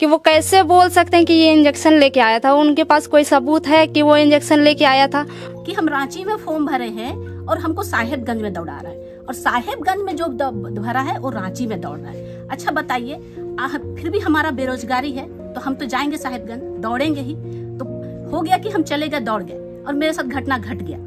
कि वो कैसे बोल सकते हैं कि ये इंजेक्शन लेके आया था उनके पास कोई सबूत है कि वो इंजेक्शन लेके आया था कि हम रांची में फॉर्म भरे हैं और हमको साहेबगंज में दौड़ा रहा है और साहेबगंज में जो भरा है वो रांची में दौड़ रहा है अच्छा बताइए फिर भी हमारा बेरोजगारी है तो हम तो जाएंगे साहेबगंज दौड़ेंगे ही तो हो गया कि हम चले गए दौड़ गए और मेरे साथ घटना घट गया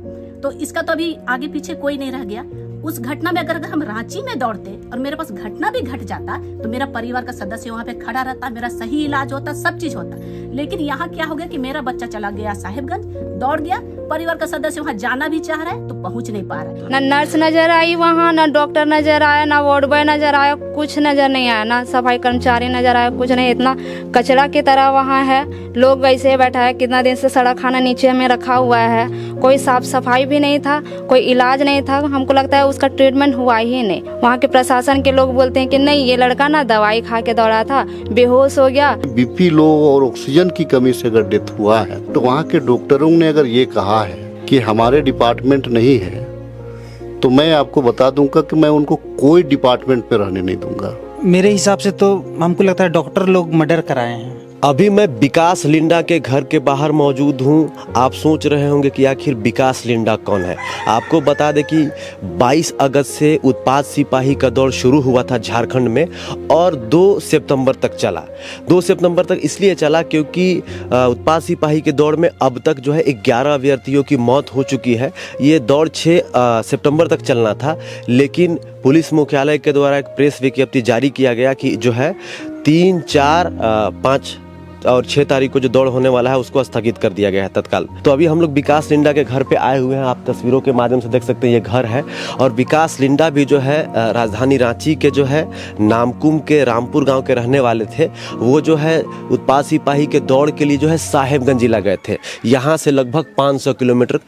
तो इसका तो अभी आगे पीछे कोई नहीं रह गया उस घटना में अगर अगर हम रांची में दौड़ते और मेरे पास घटना भी घट जाता तो मेरा परिवार का सदस्य वहाँ पे खड़ा रहता मेरा सही इलाज होता सब चीज होता लेकिन यहाँ क्या हो गया कि मेरा बच्चा चला गया साहेबगंज दौड़ गया परिवार का सदस्य वहाँ जाना भी चाह रहा है तो पहुँच नहीं पा रहा है न नर्स नजर आई वहाँ न डॉक्टर नजर आया न वार्ड बॉय नजर आया कुछ नज़र नहीं आया ना सफाई कर्मचारी नज़र आया कुछ नहीं इतना कचरा की तरह वहाँ है लोग वैसे ही बैठा है कितना दिन से सड़क खाना नीचे में रखा हुआ है कोई साफ सफाई भी नहीं था कोई इलाज नहीं था हमको लगता है उसका ट्रीटमेंट हुआ ही नहीं वहाँ के प्रशासन के लोग बोलते हैं कि नहीं ये लड़का ना दवाई खा के दौड़ा था बेहोश हो गया बीपी लो और ऑक्सीजन की कमी से अगर डेथ हुआ है तो वहाँ के डॉक्टरों ने अगर ये कहा है कि हमारे डिपार्टमेंट नहीं है तो मैं आपको बता दूंगा कि मैं उनको कोई डिपार्टमेंट पे रहने नहीं दूंगा मेरे हिसाब से तो हमको लगता है डॉक्टर लोग मर्डर कराए हैं अभी मैं विकास लिंडा के घर के बाहर मौजूद हूं आप सोच रहे होंगे कि आखिर विकास लिंडा कौन है आपको बता दें कि 22 अगस्त से उत्पाद सिपाही का दौर शुरू हुआ था झारखंड में और 2 सितंबर तक चला 2 सितंबर तक इसलिए चला क्योंकि उत्पाद सिपाही के दौर में अब तक जो है ग्यारह अभ्यर्थियों की मौत हो चुकी है ये दौड़ छः सेप्टंबर तक चलना था लेकिन पुलिस मुख्यालय के द्वारा एक प्रेस विज्ञप्ति जारी किया गया कि जो है तीन चार पाँच और छह तारीख को जो दौड़ होने वाला है उसको स्थगित कर दिया गया है तत्काल तो अभी हम लोग विकास लिंडा के घर पे आए हुए हैं आप तस्वीरों के माध्यम से देख सकते हैं ये घर है और विकास लिंडा भी जो है राजधानी रांची के जो है नामकुम के रामपुर गाँव के रहने वाले थे वो जो है उत्पाद सिपाही के दौड़ के लिए जो है साहेबगंज जिला गए थे यहाँ से लगभग पाँच किलोमीटर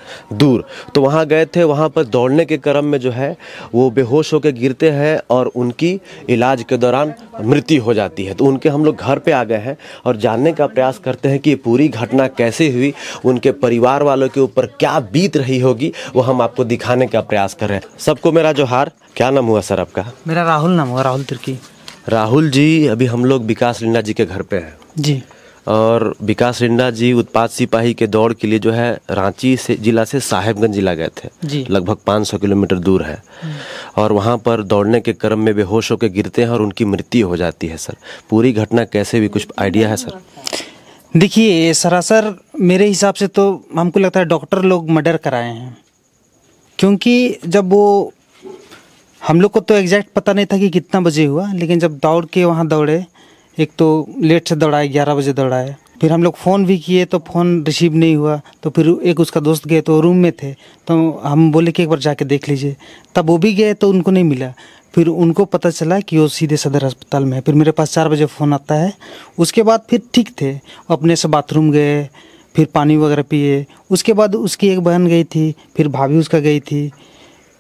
दूर तो वहाँ गए थे वहाँ पर दौड़ने के क्रम में जो है वो बेहोश होकर गिरते हैं और उनकी इलाज के दौरान मृत्यु हो जाती है तो उनके हम लोग घर पे आ गए हैं और जाने जानने का प्रयास करते हैं कि पूरी घटना कैसे हुई उनके परिवार वालों के ऊपर क्या बीत रही होगी वो हम आपको दिखाने का प्रयास कर रहे हैं सबको मेरा जोहार क्या नाम हुआ सर आपका मेरा राहुल नाम हुआ राहुल तिर्की राहुल जी अभी हम लोग विकास लिंडा जी के घर पे हैं जी और विकास रिंडा जी उत्पाद सिपाही के दौड़ के लिए जो है रांची से जिला से साहेबगंज जिला गए थे लगभग 500 किलोमीटर दूर है और वहाँ पर दौड़ने के क्रम में बेहोश होकर गिरते हैं और उनकी मृत्यु हो जाती है सर पूरी घटना कैसे भी कुछ आइडिया है सर देखिए सरासर मेरे हिसाब से तो हमको लगता है डॉक्टर लोग मर्डर कराए हैं क्योंकि जब वो हम लोग को तो एग्जैक्ट पता नहीं था कि कितना बजे हुआ लेकिन जब दौड़ के वहाँ दौड़े एक तो लेट से दौड़ाए ग्यारह बजे दौड़ाए फिर हम लोग फ़ोन भी किए तो फ़ोन रिसीव नहीं हुआ तो फिर एक उसका दोस्त गए तो रूम में थे तो हम बोले कि एक बार जाके देख लीजिए तब वो भी गए तो उनको नहीं मिला फिर उनको पता चला कि वो सीधे सदर अस्पताल में है फिर मेरे पास चार बजे फ़ोन आता है उसके बाद फिर ठीक थे अपने से बाथरूम गए फिर पानी वगैरह पिए उसके बाद उसकी एक बहन गई थी फिर भाभी उसका गई थी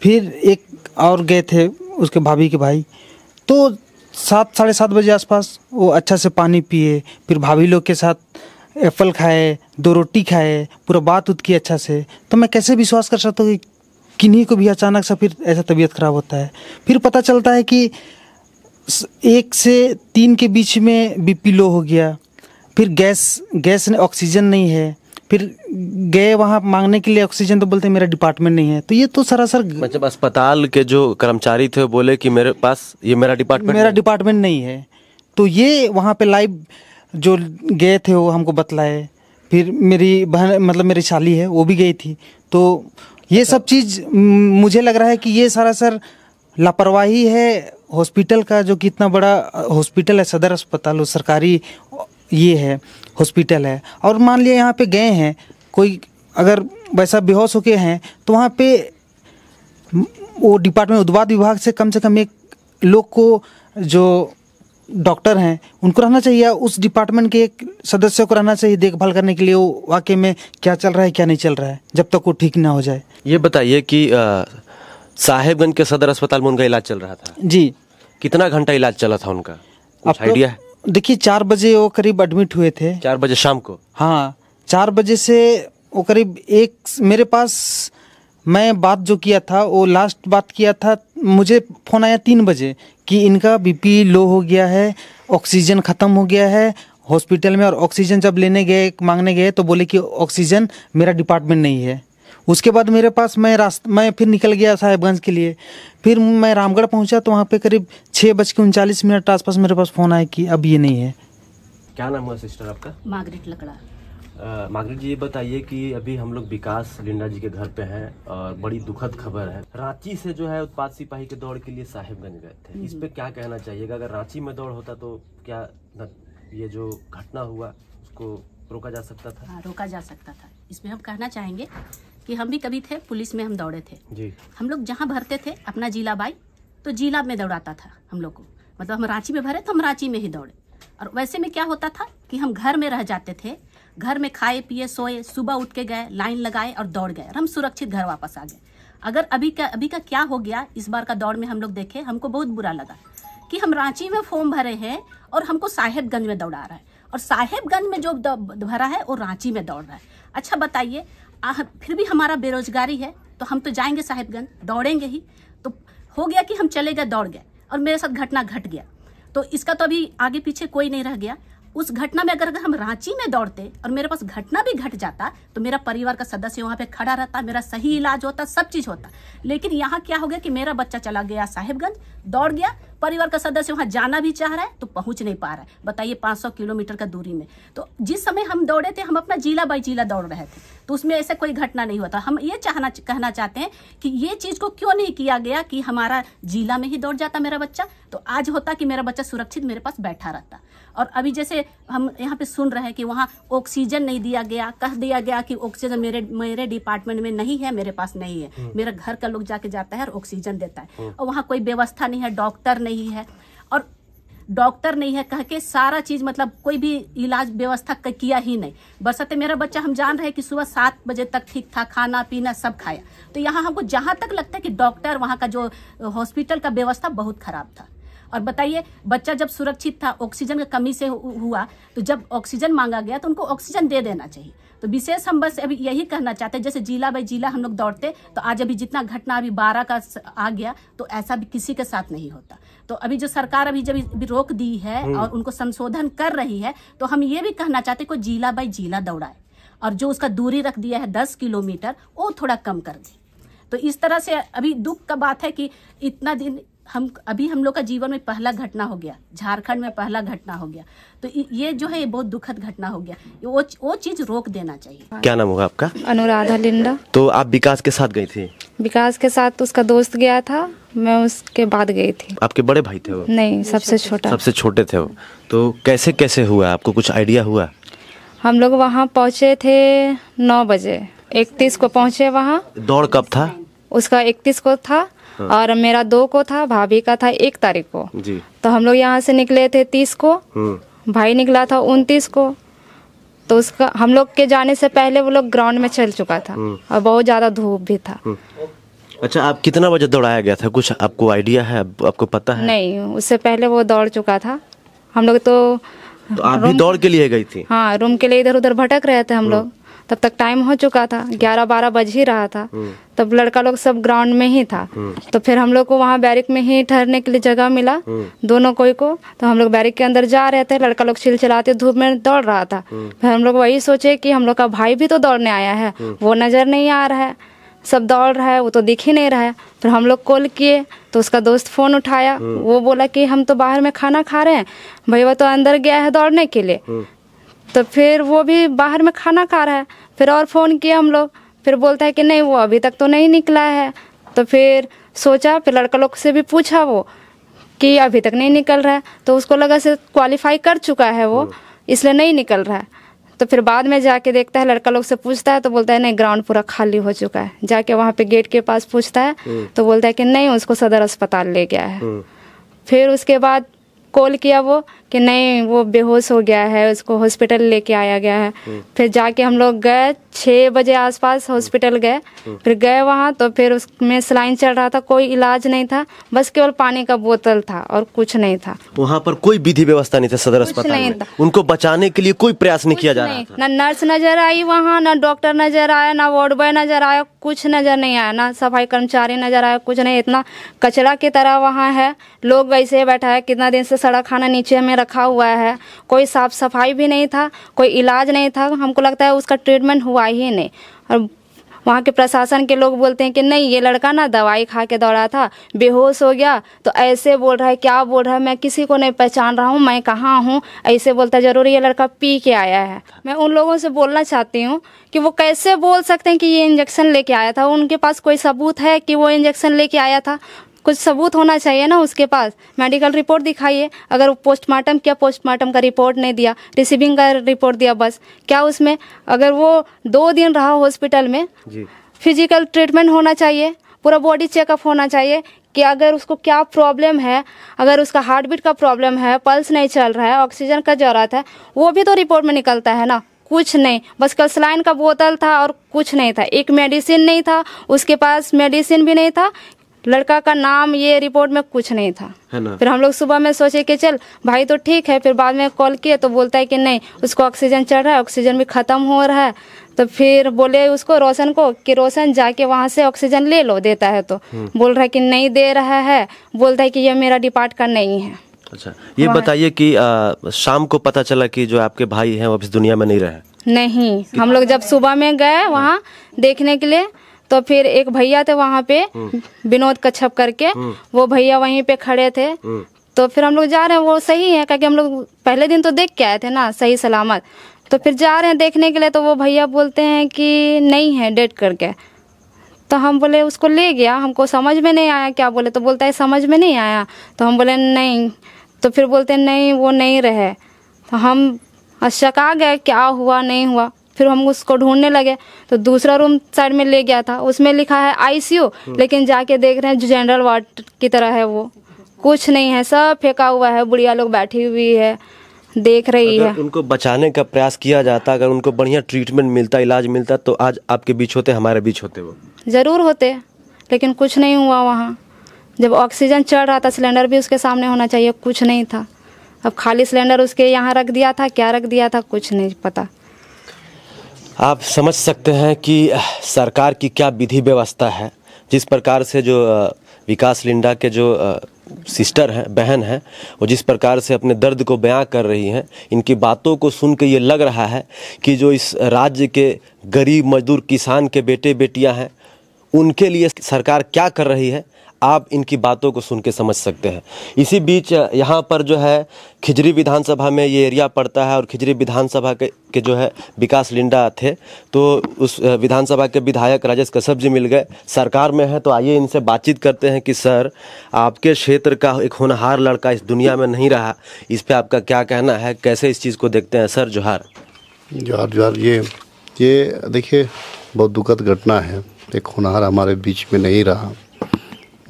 फिर एक और गए थे उसके भाभी के भाई तो सात साढ़े सात बजे आसपास वो अच्छा से पानी पिए फिर भाभी लोग के साथ एप्पल खाए दो रोटी खाए पूरा बात उत की अच्छा से तो मैं कैसे विश्वास कर सकता हूँ कि किन्हीं को भी अचानक सा फिर ऐसा तबीयत ख़राब होता है फिर पता चलता है कि एक से तीन के बीच में बीपी लो हो गया फिर गैस गैस ने ऑक्सीजन नहीं है फिर गए वहाँ मांगने के लिए ऑक्सीजन तो बोलते मेरा डिपार्टमेंट नहीं है तो ये तो सरासर मतलब अस्पताल के जो कर्मचारी थे बोले कि मेरे पास ये मेरा डिपार्टमेंट मेरा डिपार्टमेंट नहीं है तो ये वहाँ पे लाइव जो गए थे वो हमको बतलाए फिर मेरी बहन मतलब मेरी शाली है वो भी गई थी तो ये अच्छा। सब चीज़ मुझे लग रहा है कि ये सारा सर लापरवाही है हॉस्पिटल का जो कितना बड़ा हॉस्पिटल है सदर अस्पताल वो सरकारी ये है हॉस्पिटल है और मान लिया यहाँ पे गए हैं कोई अगर वैसा बेहोश होके हैं तो वहाँ पे वो डिपार्टमेंट उद्वाद विभाग से कम से कम एक लोग को जो डॉक्टर हैं उनको रहना चाहिए उस डिपार्टमेंट के एक सदस्य को रहना चाहिए देखभाल करने के लिए वो वाकई में क्या चल रहा है क्या नहीं चल रहा है जब तक वो ठीक ना हो जाए ये बताइए कि साहेबगंज के सदर अस्पताल में उनका इलाज चल रहा था जी कितना घंटा इलाज चला था उनका कुछ आइडिया है देखिए चार बजे वो करीब एडमिट हुए थे चार बजे शाम को हाँ चार बजे से वो करीब एक मेरे पास मैं बात जो किया था वो लास्ट बात किया था मुझे फ़ोन आया तीन बजे कि इनका बीपी लो हो गया है ऑक्सीजन ख़त्म हो गया है हॉस्पिटल में और ऑक्सीजन जब लेने गए मांगने गए तो बोले कि ऑक्सीजन मेरा डिपार्टमेंट नहीं है उसके बाद मेरे पास मैं रास्त मैं फिर निकल गया साहेबगंज के लिए फिर मैं रामगढ़ पहुंचा तो वहाँ पे करीब छः बज के उनचालीस मिनट आसपास मेरे पास फ़ोन आया कि अब ये नहीं है क्या नाम हुआ सिस्टर आपका मार्गरेट लकड़ा मार्गरेट जी ये बताइए कि अभी हम लोग विकास लिंडा जी के घर पे हैं और बड़ी दुखद खबर है रांची से जो है उत्पाद सिपाही के दौड़ के लिए साहेबगंज गए थे इस पे हम्म। क्या कहना चाहिएगा अगर रांची में दौड़ होता तो क्या ये जो घटना हुआ उसको रोका जा सकता था हाँ, रोका जा सकता था इसमें हम कहना चाहेंगे कि हम भी कभी थे पुलिस में हम दौड़े थे जी। हम लोग जहाँ भरते थे अपना जिला बाई तो जिला में दौड़ाता था हम लोग को मतलब हम रांची में भरे तो हम रांची में ही दौड़े और वैसे में क्या होता था कि हम घर में रह जाते थे घर में खाए पिए सोए सुबह उठ के गए लाइन लगाए और दौड़ गए और हम सुरक्षित घर वापस आ गए अगर अभी का अभी का क्या हो गया इस बार का दौड़ में हम लोग देखे हमको बहुत बुरा लगा कि हम रांची में फॉर्म भरे हैं और हमको साहेबगंज में दौड़ा रहा है और साहेबगंज में जो भरा है वो रांची में दौड़ रहा है अच्छा बताइए आ, फिर भी हमारा बेरोजगारी है तो हम तो जाएंगे साहिबगंज दौड़ेंगे ही तो हो गया कि हम चले गए दौड़ गए और मेरे साथ घटना घट गया तो इसका तो अभी आगे पीछे कोई नहीं रह गया उस घटना में अगर अगर हम रांची में दौड़ते और मेरे पास घटना भी घट जाता तो मेरा परिवार का सदस्य वहाँ पे खड़ा रहता मेरा सही इलाज होता सब चीज होता लेकिन यहाँ क्या हो गया कि मेरा बच्चा चला गया साहिबगंज दौड़ गया परिवार का सदस्य वहां जाना भी चाह रहा है तो पहुंच नहीं पा रहा है बताइए 500 किलोमीटर का दूरी में तो जिस समय हम दौड़े थे हम अपना जिला बाई जिला दौड़ रहे थे तो उसमें ऐसा कोई घटना नहीं होता हम ये चाहना कहना चाहते हैं कि ये चीज को क्यों नहीं किया गया कि हमारा जिला में ही दौड़ जाता मेरा बच्चा तो आज होता कि मेरा बच्चा सुरक्षित मेरे पास बैठा रहता और अभी जैसे हम यहाँ पे सुन रहे हैं कि वहाँ ऑक्सीजन नहीं दिया गया कह दिया गया कि ऑक्सीजन मेरे मेरे डिपार्टमेंट में नहीं है मेरे पास नहीं है हम्म। मेरा घर का लोग जाके जाता है और ऑक्सीजन देता है हम्म। और वहाँ कोई व्यवस्था नहीं है डॉक्टर नहीं नहीं है और डॉक्टर नहीं है कह के सारा चीज मतलब कोई भी इलाज व्यवस्था किया ही नहीं बरसाते मेरा बच्चा हम जान रहे हैं कि सुबह सात बजे तक ठीक था खाना पीना सब खाया तो यहाँ हमको जहां तक लगता है कि डॉक्टर वहां का जो हॉस्पिटल का व्यवस्था बहुत खराब था और बताइए बच्चा जब सुरक्षित था ऑक्सीजन की कमी से हुआ तो जब ऑक्सीजन मांगा गया तो उनको ऑक्सीजन दे देना चाहिए तो विशेष हम बस अभी यही कहना चाहते हैं जैसे जिला बाई जिला हम लोग दौड़ते तो आज अभी जितना घटना अभी बारह का आ गया तो ऐसा भी किसी के साथ नहीं होता तो अभी जो सरकार अभी जब भी रोक दी है हम्म। और उनको संशोधन कर रही है तो हम ये भी कहना चाहते हैं कि जिला बाई जिला दौड़ाए और जो उसका दूरी रख दिया है दस किलोमीटर वो थोड़ा कम कर दी तो इस तरह से अभी दुख का बात है कि इतना दिन हम अभी हम लोग का जीवन में पहला घटना हो गया झारखंड में पहला घटना हो गया तो ये जो है ये बहुत दुखद घटना हो गया वो वो चीज रोक देना चाहिए क्या नाम होगा आपका अनुराधा लिंडा तो आप विकास के साथ गई थी विकास के साथ तो उसका दोस्त गया था मैं उसके बाद गई थी आपके बड़े भाई थे वो नहीं सबसे छोटा सबसे छोटे थे वो तो कैसे कैसे हुआ आपको कुछ आइडिया हुआ हम लोग वहाँ पहुँचे थे नौ बजे इकतीस को पहुँचे वहाँ दौड़ कब था उसका इकतीस को था हाँ। और मेरा दो को था भाभी का था एक तारीख को जी तो हम लोग यहाँ से निकले थे तीस को हाँ। भाई निकला था उनतीस को तो उसका हम लोग के जाने से पहले वो लोग ग्राउंड में चल चुका था हाँ। और बहुत ज़्यादा धूप भी था अच्छा आप कितना बजे दौड़ाया गया था कुछ आपको आइडिया है आपको पता है नहीं उससे पहले वो दौड़ चुका था हम लोग तो, तो आप भी दौड़ के लिए गई थी हाँ रूम के लिए इधर उधर भटक रहे थे हम लोग तब तक टाइम हो चुका था हम्म। ग्यारह बारह बज ही रहा था हम्म। तब लड़का लोग सब ग्राउंड में ही था हम्म। तो फिर हम लोग को वहाँ बैरिक में ही ठहरने के लिए जगह मिला दोनों कोई को तो हम लोग बैरिक के अंदर जा रहे थे लड़का लोग छिल चलाते धूप में दौड़ रहा था फिर हम लोग वही सोचे कि हम लोग का भाई भी तो दौड़ने आया है वो नज़र नहीं आ रहा है सब दौड़ रहा है वो तो दिख ही नहीं रहा है फिर हम लोग कॉल किए तो उसका दोस्त फ़ोन उठाया वो बोला कि हम तो बाहर में खाना खा रहे हैं भाई वो तो अंदर गया है दौड़ने के लिए तो फिर वो भी बाहर में खाना खा रहा है फिर और फ़ोन किया हम लोग फिर बोलता है कि नहीं वो अभी तक तो नहीं निकला है तो फिर सोचा फिर लड़का लोग से भी पूछा वो कि अभी तक नहीं निकल रहा है तो उसको लगा से क्वालिफाई कर चुका है वो हाँ। इसलिए नहीं निकल रहा है तो फिर बाद में जाके देखता है लड़का लोग से पूछता है तो बोलता है नहीं ग्राउंड पूरा खाली हो चुका है जाके वहाँ पे गेट के पास पूछता है हाँ। तो बोलता है कि नहीं उसको सदर अस्पताल ले गया है हाँ। फिर उसके बाद कॉल किया वो कि नहीं वो बेहोश हो गया है उसको हॉस्पिटल लेके आया गया है हम्म। फिर जाके हम लोग गए छः बजे आसपास हॉस्पिटल गए हम्म। फिर गए वहाँ तो फिर उसमें सलाइन चल रहा था कोई इलाज नहीं था बस केवल पानी का बोतल था और कुछ नहीं था वहाँ पर कोई विधि व्यवस्था नहीं था सदर अस्पताल नहीं था उनको बचाने के लिए कोई प्रयास नहीं किया जा रहा था ना नर्स नजर आई वहाँ न डॉक्टर नजर आया ना वार्ड बॉय नजर आया कुछ नजर नहीं आया ना सफाई कर्मचारी नजर आया कुछ नहीं इतना कचरा की तरह वहाँ है लोग वैसे बैठा है कितना दिन से सड़क खाना नीचे हमें रखा हुआ है कोई साफ सफाई भी नहीं था कोई इलाज नहीं था हमको लगता है उसका ट्रीटमेंट हुआ ही नहीं और वहाँ के प्रशासन के लोग बोलते हैं कि नहीं ये लड़का ना दवाई खा के दौड़ा था बेहोश हो गया तो ऐसे बोल रहा है क्या बोल रहा है मैं किसी को नहीं पहचान रहा हूँ मैं कहाँ हूँ ऐसे बोलता जरूर ये लड़का पी के आया है मैं उन लोगों से बोलना चाहती हूँ कि वो कैसे बोल सकते हैं कि ये इंजेक्शन लेके आया था उनके पास कोई सबूत है कि वो इंजेक्शन लेके आया था कुछ सबूत होना चाहिए ना उसके पास मेडिकल रिपोर्ट दिखाइए अगर वो पोस्टमार्टम क्या पोस्टमार्टम का रिपोर्ट नहीं दिया रिसीविंग का रिपोर्ट दिया बस क्या उसमें अगर वो दो दिन रहा हॉस्पिटल में फिजिकल ट्रीटमेंट होना चाहिए पूरा बॉडी चेकअप होना चाहिए कि अगर उसको क्या प्रॉब्लम है अगर उसका हार्ट बीट का प्रॉब्लम है पल्स नहीं चल रहा है ऑक्सीजन का जरूरत है वो भी तो रिपोर्ट में निकलता है ना कुछ नहीं बस कल स्लाइन का बोतल था और कुछ नहीं था एक मेडिसिन नहीं था उसके पास मेडिसिन भी नहीं था लड़का का नाम ये रिपोर्ट में कुछ नहीं था है ना फिर हम लोग सुबह में सोचे कि चल भाई तो ठीक है फिर बाद में कॉल किए तो बोलता है कि नहीं उसको ऑक्सीजन चढ़ रहा है ऑक्सीजन भी ख़त्म हो रहा है तो फिर बोले उसको रोशन को कि रोशन जाके वहाँ से ऑक्सीजन ले लो देता है तो हम्म। बोल रहा है कि नहीं दे रहा है बोलता है कि यह मेरा डिपार्ट का नहीं है अच्छा ये बताइए कि आ, शाम को पता चला कि जो आपके भाई हैं वो अभी इस दुनिया में नहीं रहे नहीं हम लोग जब सुबह में गए वहाँ देखने के लिए तो फिर एक भैया थे वहाँ पे हम्म। विनोद कच्छप करके हम्म। वो भैया वहीं पे खड़े थे हम्म। तो फिर हम लोग जा रहे हैं वो सही है क्योंकि हम लोग पहले दिन तो देख के आए थे ना सही सलामत तो फिर जा रहे हैं देखने के लिए तो वो भैया बोलते हैं कि नहीं है डेट करके तो हम बोले उसको ले गया हमको समझ में नहीं आया क्या बोले तो बोलता है समझ में नहीं आया तो हम बोले नहीं तो फिर बोलते नहीं वो नहीं रहे तो हम शका गए क्या हुआ नहीं हुआ फिर हम उसको ढूंढने लगे तो दूसरा रूम साइड में ले गया था उसमें लिखा है आईसीयू हम्म। लेकिन जाके देख रहे हैं जो जनरल वार्ड की तरह है वो कुछ नहीं है सब फेंका हुआ है बुढ़िया लोग बैठी हुई है देख रही है उनको बचाने का प्रयास किया जाता अगर उनको बढ़िया ट्रीटमेंट मिलता इलाज मिलता तो आज आपके बीच होते हमारे बीच होते वो ज़रूर होते लेकिन कुछ नहीं हुआ वहाँ जब ऑक्सीजन चढ़ रहा था सिलेंडर भी उसके सामने होना चाहिए कुछ नहीं था अब खाली सिलेंडर उसके यहाँ रख दिया था क्या रख दिया था कुछ नहीं पता आप समझ सकते हैं कि सरकार की क्या विधि व्यवस्था है जिस प्रकार से जो विकास लिंडा के जो सिस्टर हैं बहन हैं वो जिस प्रकार से अपने दर्द को बयां कर रही हैं इनकी बातों को सुन के ये लग रहा है कि जो इस राज्य के गरीब मजदूर किसान के बेटे बेटियां हैं उनके लिए सरकार क्या कर रही है आप इनकी बातों को सुन के समझ सकते हैं इसी बीच यहाँ पर जो है खिजरी विधानसभा में ये एरिया पड़ता है और खिजरी विधानसभा के, के जो है विकास लिंडा थे तो उस विधानसभा के विधायक राजेश कश्यप जी मिल गए सरकार में है तो आइए इनसे बातचीत करते हैं कि सर आपके क्षेत्र का एक होनहार लड़का इस दुनिया में नहीं रहा इस पर आपका क्या कहना है कैसे इस चीज़ को देखते हैं सर जोहार जोहार जोहार ये ये देखिए बहुत दुखद घटना है एक होनहार हमारे बीच में नहीं रहा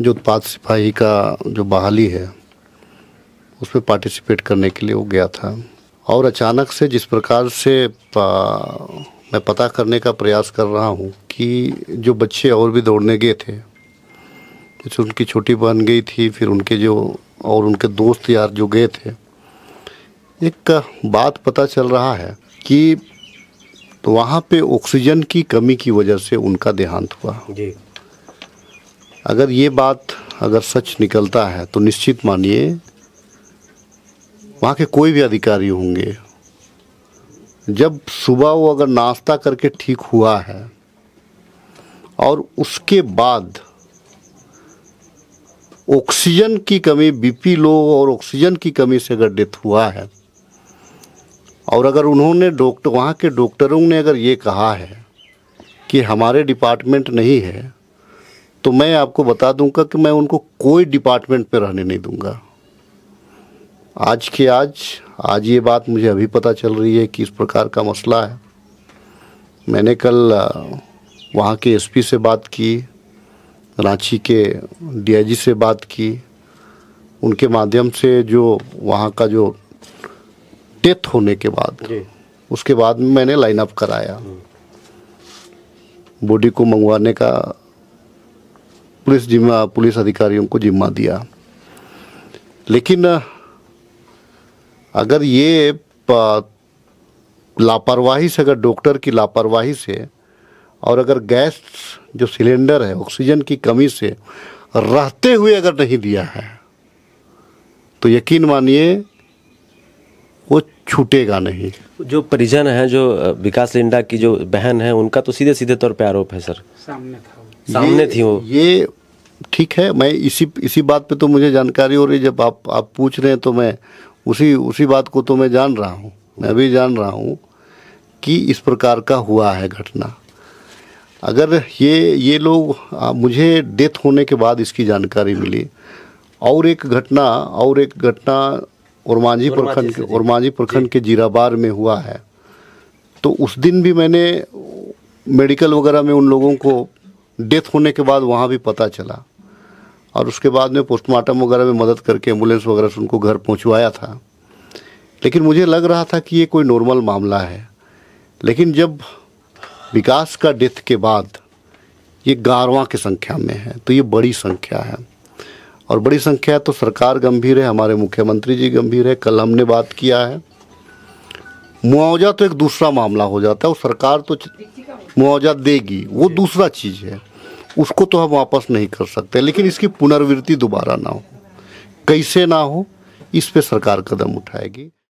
जो उत्पाद सिपाही का जो बहाली है उसमें पार्टिसिपेट करने के लिए वो गया था और अचानक से जिस प्रकार से पा, मैं पता करने का प्रयास कर रहा हूँ कि जो बच्चे और भी दौड़ने गए थे जैसे उनकी छोटी बहन गई थी फिर उनके जो और उनके दोस्त यार जो गए थे एक बात पता चल रहा है कि तो वहाँ पे ऑक्सीजन की कमी की वजह से उनका देहांत हुआ जी अगर ये बात अगर सच निकलता है तो निश्चित मानिए वहाँ के कोई भी अधिकारी होंगे जब सुबह वो अगर नाश्ता करके ठीक हुआ है और उसके बाद ऑक्सीजन की कमी बीपी लो और ऑक्सीजन की कमी से अगर डेथ हुआ है और अगर उन्होंने डॉक्टर वहाँ के डॉक्टरों ने अगर ये कहा है कि हमारे डिपार्टमेंट नहीं है तो मैं आपको बता दूंगा कि मैं उनको कोई डिपार्टमेंट पे रहने नहीं दूंगा आज के आज आज ये बात मुझे अभी पता चल रही है कि इस प्रकार का मसला है मैंने कल वहाँ के एसपी से बात की रांची के डीआईजी से बात की उनके माध्यम से जो वहाँ का जो डेथ होने के बाद उसके बाद में मैंने लाइन अप कराया हम्म। बॉडी को मंगवाने का पुलिस जिम्मा पुलिस अधिकारियों को जिम्मा दिया लेकिन अगर ये लापरवाही से अगर डॉक्टर की लापरवाही से और अगर गैस जो सिलेंडर है ऑक्सीजन की कमी से रहते हुए अगर नहीं दिया है तो यकीन मानिए वो छूटेगा नहीं जो परिजन है जो विकास लिंडा की जो बहन है उनका तो सीधे सीधे तौर पर आरोप है सर सामने था सामने थी वो ये ठीक है मैं इसी इसी बात पे तो मुझे जानकारी हो रही जब आप आप पूछ रहे हैं तो मैं उसी उसी बात को तो मैं जान रहा हूँ मैं भी जान रहा हूँ कि इस प्रकार का हुआ है घटना अगर ये ये लोग आ, मुझे डेथ होने के बाद इसकी जानकारी मिली और एक घटना और एक घटना औरमांझी प्रखंड के औरमांझी प्रखंड के जीराबार में हुआ है तो उस दिन भी मैंने मेडिकल वगैरह में उन लोगों को डेथ होने के बाद वहाँ भी पता चला और उसके बाद में पोस्टमार्टम वगैरह में मदद करके एम्बुलेंस वगैरह से उनको घर पहुंचवाया था लेकिन मुझे लग रहा था कि ये कोई नॉर्मल मामला है लेकिन जब विकास का डेथ के बाद ये गारवा की संख्या में है तो ये बड़ी संख्या है और बड़ी संख्या है तो सरकार गंभीर है हमारे मुख्यमंत्री जी गंभीर है कल हमने बात किया है मुआवजा तो एक दूसरा मामला हो जाता है और सरकार तो मुआवजा देगी वो दूसरा चीज़ है उसको तो हम वापस नहीं कर सकते लेकिन इसकी पुनर्वृत्ति दोबारा ना हो कैसे ना हो इस पे सरकार कदम उठाएगी